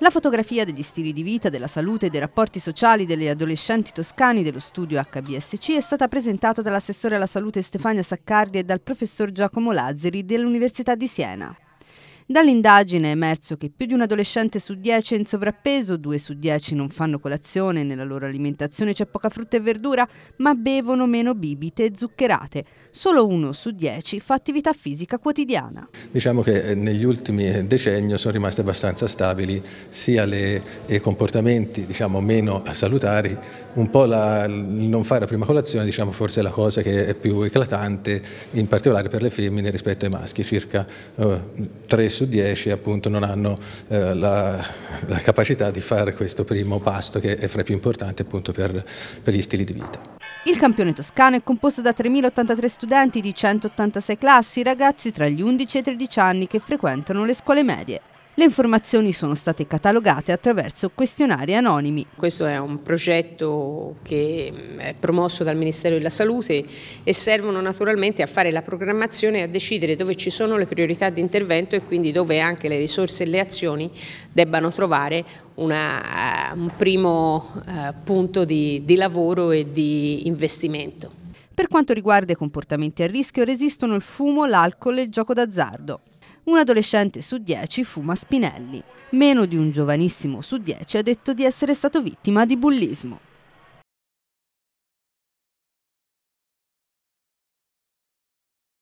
La fotografia degli stili di vita, della salute e dei rapporti sociali degli adolescenti toscani dello studio HBSC è stata presentata dall'assessore alla salute Stefania Saccardi e dal professor Giacomo Lazzeri dell'Università di Siena. Dall'indagine è emerso che più di un adolescente su 10 è in sovrappeso, 2 su 10 non fanno colazione, nella loro alimentazione c'è poca frutta e verdura, ma bevono meno bibite e zuccherate. Solo uno su 10 fa attività fisica quotidiana. Diciamo che eh, negli ultimi eh, decenni sono rimaste abbastanza stabili sia le, i comportamenti diciamo, meno salutari, un po' la, il non fare la prima colazione diciamo, forse è la cosa che è più eclatante, in particolare per le femmine rispetto ai maschi, circa eh, 3 su su 10 appunto non hanno eh, la, la, capacità di fare questo primo pasto che è fra i più importanti appunto per, per gli stili di vita. Il campione toscano è composto da 3.083 studenti di 186 classi, ragazzi tra gli 11 e i 13 anni che frequentano le scuole medie. Le informazioni sono state catalogate attraverso questionari anonimi. Questo è un progetto che mm, è promosso dal Ministero della Salute e servono naturalmente a fare la programmazione e a decidere dove ci sono le priorità di intervento e quindi dove anche le risorse e le azioni debbano trovare una, eh, un primo eh, punto di, di lavoro e di investimento. Per quanto riguarda i comportamenti a rischio, resistono il fumo, l'alcol e il gioco d'azzardo un adolescente su 10 fuma spinelli. Meno di un giovanissimo su 10 ha detto di essere stato vittima di bullismo.